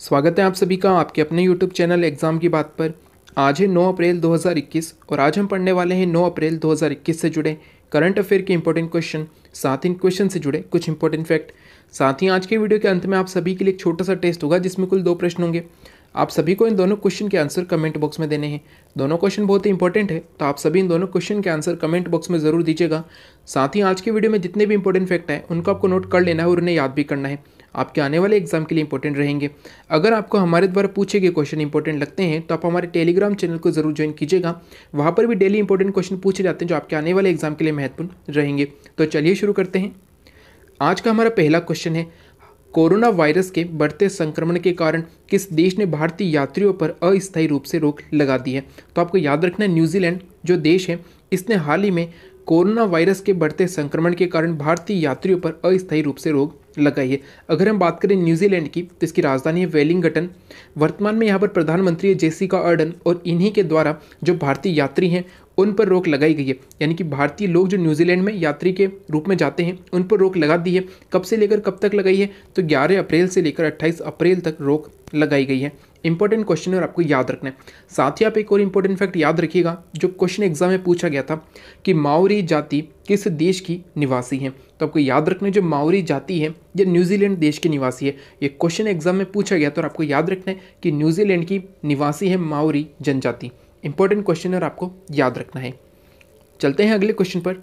स्वागत है आप सभी का आपके अपने YouTube चैनल एग्ज़ाम की बात पर आज है 9 अप्रैल 2021 और आज हम पढ़ने वाले हैं 9 अप्रैल 2021 से जुड़े करंट अफेयर के इंपॉर्टेंट क्वेश्चन साथ ही इन क्वेश्चन से जुड़े कुछ इंपॉर्टेंट फैक्ट साथ ही आज के वीडियो के अंत में आप सभी के लिए एक छोटा सा टेस्ट होगा जिसमें कुल दो प्रश्न होंगे आप सभी को इन दोनों क्वेश्चन के आंसर कमेंट बॉक्स में देने हैं दोनों क्वेश्चन बहुत ही इंपॉर्टेंट है तो आप सभी इन दोनों क्वेश्चन के आंसर कमेंट बॉक्स में जरूर दीजिएगा साथ ही आज की वीडियो में जितने भी इंपॉर्टेंट फैक्ट हैं उनको आपको नोट कर लेना है और उन्हें याद भी करना है आपके आने वाले एग्जाम के लिए इंपॉर्टेंट रहेंगे अगर आपको हमारे द्वारा पूछे गए क्वेश्चन इंपॉर्टेंट लगते हैं तो आप हमारे टेलीग्राम चैनल को जरूर ज्वाइन कीजिएगा वहाँ पर भी डेली इंपॉर्टेंट क्वेश्चन पूछे जाते हैं जो आपके आने वाले एग्जाम के लिए महत्वपूर्ण रहेंगे तो चलिए शुरू करते हैं आज का हमारा पहला क्वेश्चन है कोरोना वायरस के बढ़ते संक्रमण के कारण किस देश ने भारतीय यात्रियों पर अस्थायी रूप से रोक लगा दी है तो आपको याद रखना है न्यूजीलैंड जो देश है इसने हाल ही में कोरोना वायरस के बढ़ते संक्रमण के कारण भारतीय यात्रियों पर अस्थायी रूप से रोक लगाई है अगर हम बात करें न्यूजीलैंड की तो इसकी राजधानी है वेलिंगटन वर्तमान में यहाँ पर प्रधानमंत्री है जेसिका अर्डन और इन्हीं के द्वारा जो भारतीय यात्री हैं उन पर रोक लगाई गई है यानी कि भारतीय लोग जो न्यूजीलैंड में यात्री के रूप में जाते हैं उन पर रोक लगा दी है कब से लेकर कब तक लगाई है तो 11 अप्रैल से लेकर 28 अप्रैल तक रोक लगाई गई है इंपॉर्टेंट क्वेश्चन और आपको याद रखना है साथ ही आप एक और इम्पोर्टेंट फैक्ट याद रखिएगा जो क्वेश्चन एग्जाम में पूछा गया था कि माओरी जाति किस देश की निवासी है तो आपको याद रखना है जो माओरी जाति है ये न्यूजीलैंड देश की निवासी है ये क्वेश्चन एग्जाम में पूछा गया तो आपको याद रखना है कि न्यूजीलैंड की निवासी है माओरी जनजाति इंपॉर्टेंट क्वेश्चन और आपको याद रखना है चलते हैं अगले क्वेश्चन पर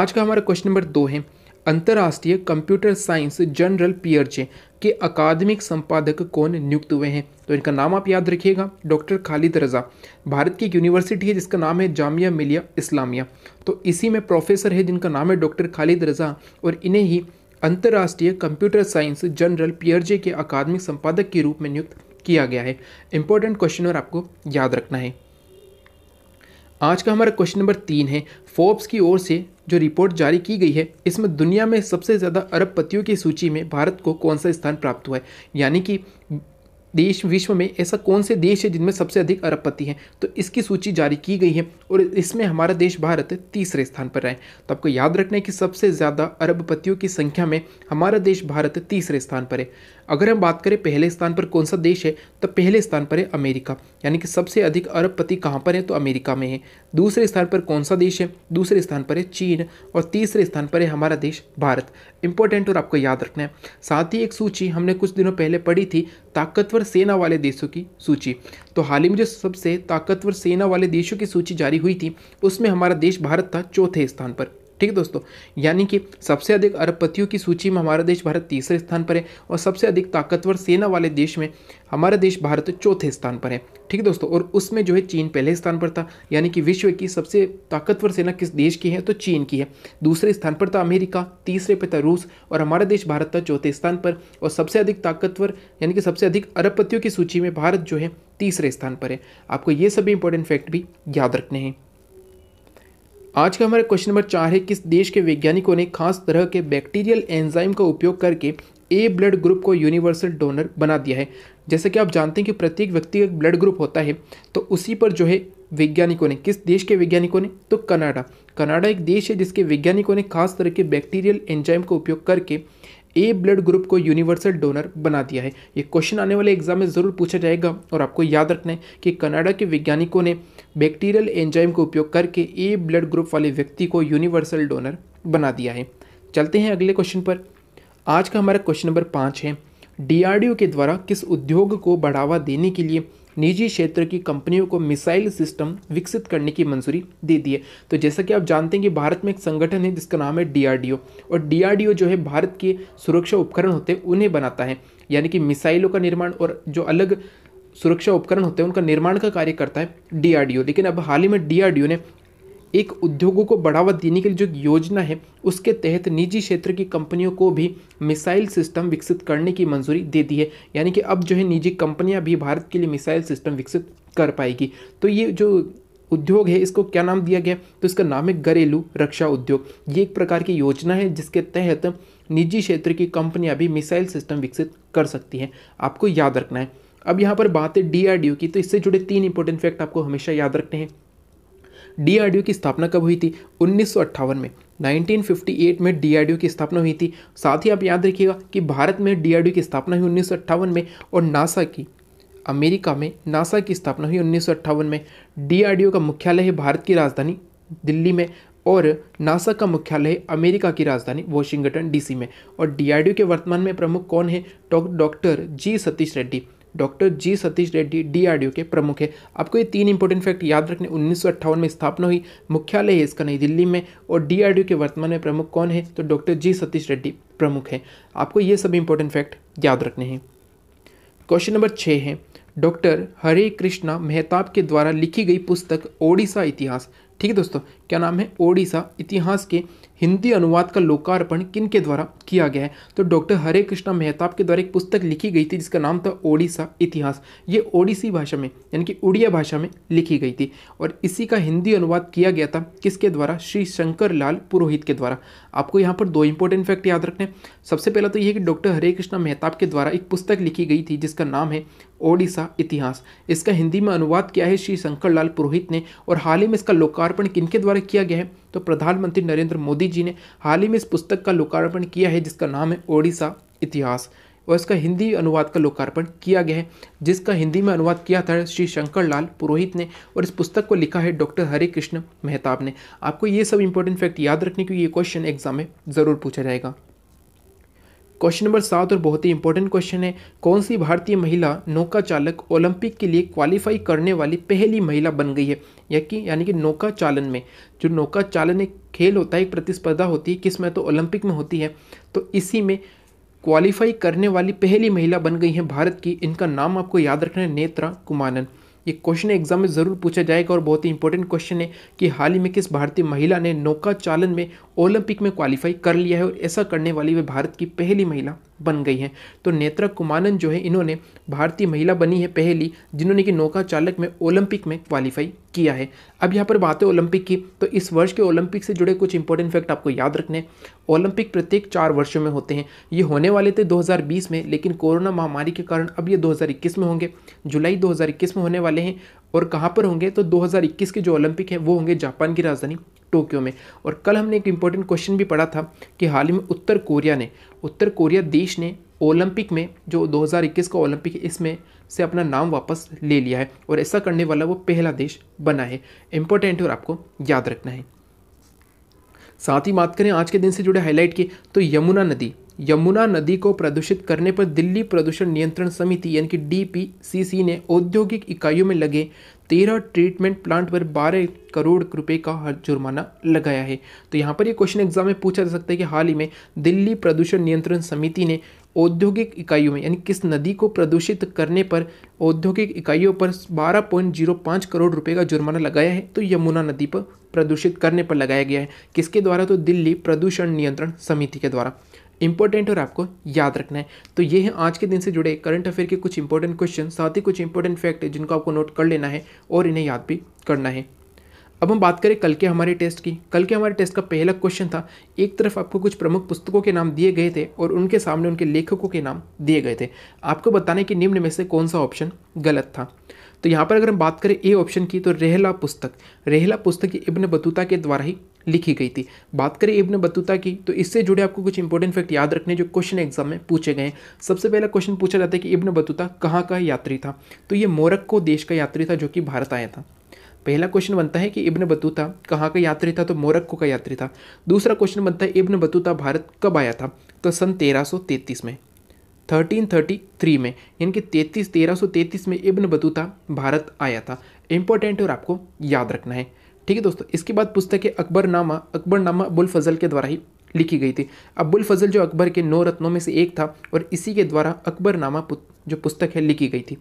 आज का हमारा क्वेश्चन नंबर दो है अंतर्राष्ट्रीय कंप्यूटर साइंस जनरल पियरचे के अकादमिक संपादक कौन नियुक्त हुए हैं तो इनका नाम आप याद रखिएगा डॉक्टर खालिद रज़ा भारत की एक यूनिवर्सिटी है जिसका नाम है जामिया मिलिया इस्लामिया तो इसी में प्रोफेसर है जिनका नाम है डॉक्टर खालिद रज़ा और इन्हें ही अंतर्राष्ट्रीय कंप्यूटर साइंस जनरल पियरजे के अकादमिक संपादक के रूप में नियुक्त किया गया है इंपॉर्टेंट क्वेश्चन और आपको याद रखना है आज का हमारा क्वेश्चन नंबर तीन है फोर्ब्स की ओर से जो रिपोर्ट जारी की गई है इसमें दुनिया में सबसे ज़्यादा अरबपतियों की सूची में भारत को कौन सा स्थान प्राप्त हुआ है यानी कि देश विश्व में ऐसा कौन से देश है जिनमें सबसे अधिक अरबपति हैं तो इसकी सूची जारी की गई है और इसमें हमारा देश भारत तीसरे स्थान पर रहे तो आपको याद रखना है कि सबसे ज़्यादा अरबपतियों की संख्या में हमारा देश भारत तीसरे स्थान पर है अगर हम बात करें पहले स्थान पर कौन सा देश है तो पहले स्थान पर है अमेरिका यानी कि सबसे अधिक अरबपति कहाँ पर है तो अमेरिका में है दूसरे स्थान पर कौन सा देश है दूसरे स्थान पर है चीन और तीसरे स्थान पर है हमारा देश भारत इंपॉर्टेंट और आपको याद रखना है साथ ही एक सूची हमने कुछ दिनों पहले पढ़ी थी ताकतवर सेना वाले देशों की सूची तो हाल ही में जो सबसे ताकतवर सेना वाले देशों की सूची जारी हुई थी उसमें हमारा देश भारत था चौथे स्थान पर ठीक है दोस्तों यानी कि सबसे अधिक अरबपतियों की सूची में हमारा देश भारत तीसरे स्थान पर है और सबसे अधिक ताकतवर सेना वाले देश में हमारा देश भारत चौथे स्थान पर है ठीक दोस्तों और उसमें जो है चीन पहले स्थान पर था यानी कि विश्व की सबसे ताकतवर सेना किस देश की है तो चीन की है दूसरे स्थान पर था अमेरिका तीसरे पर था रूस और हमारा देश भारत था चौथे स्थान पर और सबसे अधिक ताकतवर यानी कि सबसे अधिक अरबपतियों की सूची में भारत जो है तीसरे स्थान पर है आपको ये सभी इंपॉर्टेंट फैक्ट भी याद रखने हैं आज का हमारा क्वेश्चन नंबर चार है किस देश के वैज्ञानिकों ने खास तरह के बैक्टीरियल एंजाइम का उपयोग करके ए ब्लड ग्रुप को यूनिवर्सल डोनर बना दिया है जैसे कि आप जानते हैं कि प्रत्येक व्यक्ति का ब्लड ग्रुप होता है तो उसी पर जो है वैज्ञानिकों ने किस देश के वैज्ञानिकों ने तो कनाडा कनाडा एक देश है जिसके वैज्ञानिकों ने खास तरह के बैक्टीरियल एंजाइम का उपयोग करके ए ब्लड ग्रुप को यूनिवर्सल डोनर बना दिया है ये क्वेश्चन आने वाले एग्जाम में ज़रूर पूछा जाएगा और आपको याद रखना है कि कनाडा के वैज्ञानिकों ने बैक्टीरियल एंजाइम का उपयोग करके ए ब्लड ग्रुप वाले व्यक्ति को यूनिवर्सल डोनर बना दिया है चलते हैं अगले क्वेश्चन पर आज का हमारा क्वेश्चन नंबर पाँच है डी के द्वारा किस उद्योग को बढ़ावा देने के लिए निजी क्षेत्र की कंपनियों को मिसाइल सिस्टम विकसित करने की मंजूरी दे दी है तो जैसा कि आप जानते हैं कि भारत में एक संगठन है जिसका नाम है डीआरडीओ और डीआरडीओ जो है भारत के सुरक्षा उपकरण होते हैं उन्हें बनाता है यानी कि मिसाइलों का निर्माण और जो अलग सुरक्षा उपकरण होते हैं उनका निर्माण का कार्य करता है डीआरडीओ लेकिन अब हाल ही में डीआरडीओ ने एक उद्योगों को बढ़ावा देने के लिए जो योजना है उसके तहत निजी क्षेत्र की कंपनियों को भी मिसाइल सिस्टम विकसित करने की मंजूरी दे दी है यानी कि अब जो है निजी कंपनियां भी भारत के लिए मिसाइल सिस्टम विकसित कर पाएगी तो ये जो उद्योग है इसको क्या नाम दिया गया तो इसका नाम है घरेलू रक्षा उद्योग ये एक प्रकार की योजना है जिसके तहत निजी क्षेत्र की कंपनियां भी मिसाइल सिस्टम विकसित कर सकती हैं आपको याद रखना है अब यहाँ पर बात है डी की तो इससे जुड़े तीन इंपॉर्टेंट फैक्ट आपको हमेशा याद रखने हैं डीआरडीओ की स्थापना कब हुई थी उन्नीस में 1958 में डीआरडीओ की स्थापना हुई थी साथ ही आप याद रखिएगा कि भारत में डीआरडीओ की स्थापना हुई उन्नीस में और नासा की अमेरिका में नासा की स्थापना हुई उन्नीस में डीआरडीओ का मुख्यालय है भारत की राजधानी दिल्ली में और नासा का मुख्यालय है अमेरिका की राजधानी वॉशिंगटन डीसी में और डीआरडीओ के वर्तमान में प्रमुख कौन है doctor G Satish Reddy doctor G Satish Reddy DRDO के प्रमुख है आपको ये तीन इंपॉर्टेंट फैक्ट याद रखने उन्नीस में स्थापना हुई मुख्यालय है इसका नई दिल्ली में और डीआरडीओ के वर्तमान में प्रमुख कौन है तो डॉक्टर जी सतीश रेड्डी प्रमुख है आपको ये सब इंपॉर्टेंट फैक्ट याद रखने हैं क्वेश्चन नंबर छः है डॉक्टर हरे कृष्णा मेहताब के द्वारा लिखी गई पुस्तक ओडिशा इतिहास ठीक है दोस्तों क्या नाम है ओडिशा इतिहास के हिंदी अनुवाद का लोकार्पण किन के द्वारा किया गया है तो डॉक्टर हरे कृष्णा मेहताब के द्वारा एक पुस्तक लिखी गई थी जिसका नाम था ओडिशा इतिहास ये ओडिसी भाषा में यानी कि उड़िया भाषा में लिखी गई थी और इसी का हिंदी अनुवाद किया गया था किसके द्वारा श्री शंकर लाल पुरोहित के द्वारा आपको यहाँ पर दो इंपॉर्टेंट फैक्ट याद रखने सबसे पहला तो ये कि डॉक्टर हरे कृष्णा मेहताब के द्वारा एक पुस्तक लिखी गई थी जिसका नाम है ओडिशा इतिहास इसका हिंदी में अनुवाद किया है श्री शंकर लाल पुरोहित ने और हाल ही में इसका लोकार्पण के द्वारा किया गया है तो प्रधानमंत्री नरेंद्र मोदी पंडित जी ने हाल ही में इस पुस्तक का लोकार्पण किया है जिसका नाम है ओडिशा इतिहास और इसका हिंदी अनुवाद का लोकार्पण किया गया है जिसका हिंदी में अनुवाद किया था श्री शंकर लाल पुरोहित ने और इस पुस्तक को लिखा है डॉक्टर हरे कृष्ण मेहताब ने आपको ये सब इंपॉर्टेंट फैक्ट याद रखने क्योंकि ये क्वेश्चन एग्जाम में ज़रूर पूछा जाएगा क्वेश्चन नंबर सात और बहुत ही इंपॉर्टेंट क्वेश्चन है कौन सी भारतीय महिला नौका चालक ओलंपिक के लिए क्वालिफाई करने वाली पहली महिला बन गई है या कि यानी कि नौका चालन में जो नौका चालन एक खेल होता है एक प्रतिस्पर्धा होती है किसमें तो ओलंपिक में होती है तो इसी में क्वालिफाई करने वाली पहली महिला बन गई है भारत की इनका नाम आपको याद रखना है नेत्रा कुमानन ये क्वेश्चन एग्जाम में ज़रूर पूछा जाएगा और बहुत ही इंपॉर्टेंट क्वेश्चन है कि हाल ही में किस भारतीय महिला ने नौका चालन में ओलंपिक में क्वालिफाई कर लिया है और ऐसा करने वाली वे भारत की पहली महिला बन गई हैं तो नेत्रा कुमानन जो है इन्होंने भारतीय महिला बनी है पहली जिन्होंने कि नौका चालक में ओलंपिक में क्वालिफाई किया है अब यहाँ पर बात है ओलंपिक की तो इस वर्ष के ओलंपिक से जुड़े कुछ इंपॉर्टेंट फैक्ट आपको याद रखने ओलंपिक प्रत्येक चार वर्षों में होते हैं ये होने वाले थे 2020 में लेकिन कोरोना महामारी के कारण अब ये 2021 में होंगे जुलाई 2021 में होने वाले हैं और कहाँ पर होंगे तो 2021 के जो ओलंपिक हैं वो होंगे जापान की राजधानी टोक्यो में और कल हमने एक इम्पोर्टेंट क्वेश्चन भी पढ़ा था कि हाल ही में उत्तर कोरिया ने उत्तर कोरिया देश ने ओलंपिक में जो 2021 का ओलंपिक है इसमें से अपना नाम वापस ले लिया है और ऐसा करने वाला वो पहला देश बना है इम्पोर्टेंट और आपको याद रखना है साथ ही बात करें आज के दिन से जुड़े हाईलाइट की तो यमुना नदी यमुना नदी को प्रदूषित करने पर दिल्ली प्रदूषण नियंत्रण समिति यानी कि डीपीसीसी ने औद्योगिक इकाइयों में लगे तेरह ट्रीटमेंट प्लांट पर बारह करोड़ रुपए का जुर्माना लगाया है तो यहाँ पर ये क्वेश्चन एग्जाम में पूछा जा सकता है कि हाल ही में दिल्ली प्रदूषण नियंत्रण समिति ने औद्योगिक इकाइयों में यानी किस नदी को प्रदूषित करने पर औद्योगिक इकाइयों पर 12.05 करोड़ रुपए का जुर्माना लगाया है तो यमुना नदी पर प्रदूषित करने पर लगाया गया है किसके द्वारा तो दिल्ली प्रदूषण नियंत्रण समिति के द्वारा इंपॉर्टेंट और आपको याद रखना है तो ये है आज के दिन से जुड़े करंट अफेयर के कुछ इंपॉर्टेंट क्वेश्चन साथ ही कुछ इंपॉर्टेंट फैक्ट जिनको आपको नोट कर लेना है और इन्हें याद भी करना है अब हम बात करें कल के हमारे टेस्ट की कल के हमारे टेस्ट का पहला क्वेश्चन था एक तरफ आपको कुछ प्रमुख पुस्तकों के नाम दिए गए थे और उनके सामने उनके लेखकों के नाम दिए गए थे आपको बताने कि निम्न में से कौन सा ऑप्शन गलत था तो यहाँ पर अगर हम बात करें ए ऑप्शन की तो रेहला पुस्तक रेहला पुस्तक इब्न बतूता के द्वारा ही लिखी गई थी बात करें इब्न बतूता की तो इससे जुड़े आपको कुछ इंपॉर्टेंट फैक्ट याद रखने जो क्वेश्चन एग्जाम में पूछे गए हैं सबसे पहला क्वेश्चन पूछा जाता है कि इब्न बतूता कहाँ का यात्री था तो ये मोरक्को देश का यात्री था जो कि भारत आया था पहला क्वेश्चन बनता है कि इब्न बतूता कहाँ का यात्री था तो मोरक्को का यात्री था दूसरा क्वेश्चन बनता है इब्न बतूता भारत कब आया था तो सन 1333 में 1333 में यानी कि तैतीस तेरह में इब्न बतूता भारत आया था इम्पोर्टेंट और आपको याद रखना है ठीक है दोस्तों इसके बाद पुस्तक है अकबर अकबर नामा अबुल फजल के द्वारा ही लिखी गई थी अबुल फजल जो अकबर के नौ रत्नों में से एक था और इसी के द्वारा अकबर अकबरनामा जो पुस्तक है लिखी गई थी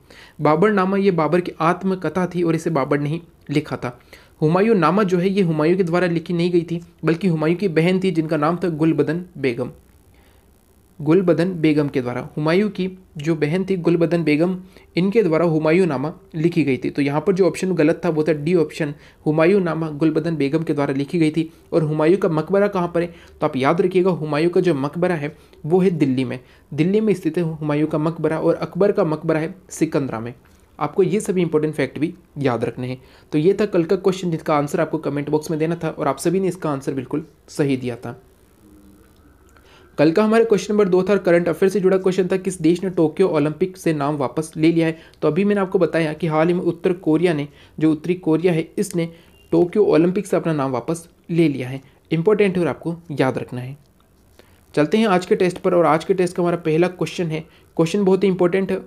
बाबर नामा ये बाबर की आत्मकथा थी और इसे बाबर ने ही लिखा था हुमायूं नामा जो है ये हुमायूं के द्वारा लिखी नहीं गई थी बल्कि हुमायूं की बहन थी जिनका नाम था गुलबदन बेगम गुलबदन बेगम के द्वारा हुमायूं की जो बहन थी गुलबदन बेगम इनके द्वारा हुमायूं नामा लिखी गई थी तो यहाँ पर जो ऑप्शन गलत था वो था डी ऑप्शन हुमायूं नामा गुलबदन बेगम के द्वारा लिखी गई थी और हुमायूं का मकबरा कहाँ पर है तो आप याद रखिएगा हुमायूं का जो मकबरा है वो है दिल्ली में दिल्ली में स्थित है हुमायूं का मकबरा और अकबर का मकबरा है सिकंदरा में आपको ये सभी इंपॉर्टेंट फैक्ट भी याद रखने हैं तो ये था कल का क्वेश्चन जिसका आंसर आपको कमेंट बॉक्स में देना था और आप सभी ने इसका आंसर बिल्कुल सही दिया था कल का हमारा क्वेश्चन नंबर दो था और करंट अफेयर से जुड़ा क्वेश्चन था किस देश ने टोक्यो ओलंपिक से नाम वापस ले लिया है तो अभी मैंने आपको बताया कि हाल ही में उत्तर कोरिया ने जो उत्तरी कोरिया है इसने टोक्यो ओलंपिक से अपना नाम वापस ले लिया है इंपॉर्टेंट है और आपको याद रखना है चलते हैं आज के टेस्ट पर और आज के टेस्ट का हमारा पहला क्वेश्चन है क्वेश्चन बहुत ही इंपॉर्टेंट है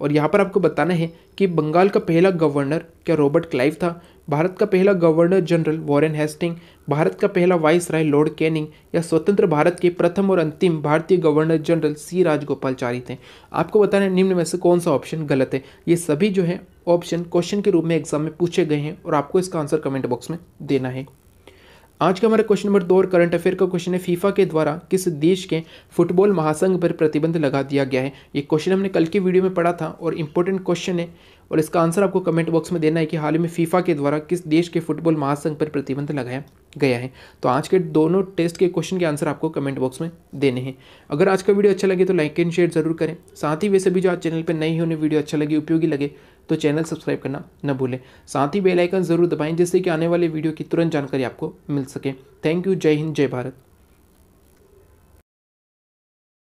और यहाँ पर आपको बताना है कि बंगाल का पहला गवर्नर क्या रॉबर्ट क्लाइव था भारत का पहला गवर्नर जनरल वॉरेन हेस्टिंग भारत का पहला वाइस राय लॉर्ड कैनिंग या स्वतंत्र भारत के प्रथम और अंतिम भारतीय गवर्नर जनरल सी राजगोपालचारी थे आपको बताना है निम्न में से कौन सा ऑप्शन गलत है ये सभी जो है ऑप्शन क्वेश्चन के रूप में एग्जाम में पूछे गए हैं और आपको इसका आंसर कमेंट बॉक्स में देना है आज का हमारा क्वेश्चन नंबर दो और करंट अफेयर का क्वेश्चन है फीफा के द्वारा किस देश के फुटबॉल महासंघ पर प्रतिबंध लगा दिया गया है ये क्वेश्चन हमने कल की वीडियो में पढ़ा था और इंपॉर्टेंट क्वेश्चन है और इसका आंसर आपको कमेंट बॉक्स में देना है कि हाल ही में फीफा के द्वारा किस देश के फुटबॉल महासंघ पर प्रतिबंध लगाया गया है तो आज के दोनों टेस्ट के क्वेश्चन के आंसर आपको कमेंट बॉक्स में देने हैं अगर आज का वीडियो अच्छा लगे तो लाइक एंड शेयर जरूर करें साथ ही वैसे भी जो आज चैनल पर नई होने वीडियो अच्छा लगे उपयोगी लगे तो चैनल सब्सक्राइब करना न भूलें साथ ही बेल आइकन ज़रूर दबाएं जिससे कि आने वाले वीडियो की तुरंत जानकारी आपको मिल सके थैंक यू जय हिंद जय भारत